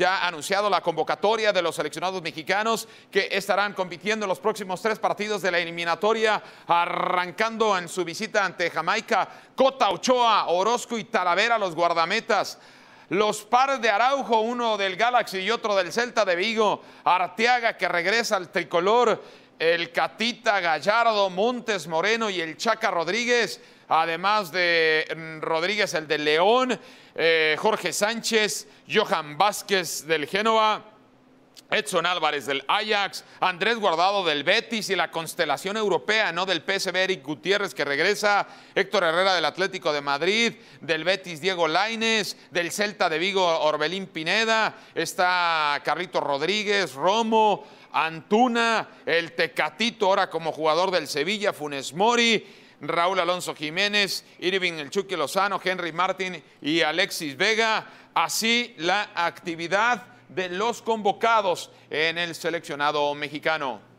ya ha anunciado la convocatoria de los seleccionados mexicanos que estarán compitiendo en los próximos tres partidos de la eliminatoria, arrancando en su visita ante Jamaica, Cota, Ochoa, Orozco y Talavera, los guardametas. Los pares de Araujo, uno del Galaxy y otro del Celta de Vigo, Arteaga que regresa al tricolor el Catita Gallardo, Montes Moreno y el Chaca Rodríguez, además de mm, Rodríguez el de León, eh, Jorge Sánchez, Johan Vázquez del Génova. Edson Álvarez del Ajax, Andrés Guardado del Betis y la constelación europea, ¿no? Del PSV Eric Gutiérrez que regresa, Héctor Herrera del Atlético de Madrid, del Betis Diego Laines, del Celta de Vigo Orbelín Pineda, está Carrito Rodríguez, Romo, Antuna, el Tecatito ahora como jugador del Sevilla, Funes Mori, Raúl Alonso Jiménez, Irving El Chuque Lozano, Henry Martin y Alexis Vega. Así la actividad de los convocados en el seleccionado mexicano.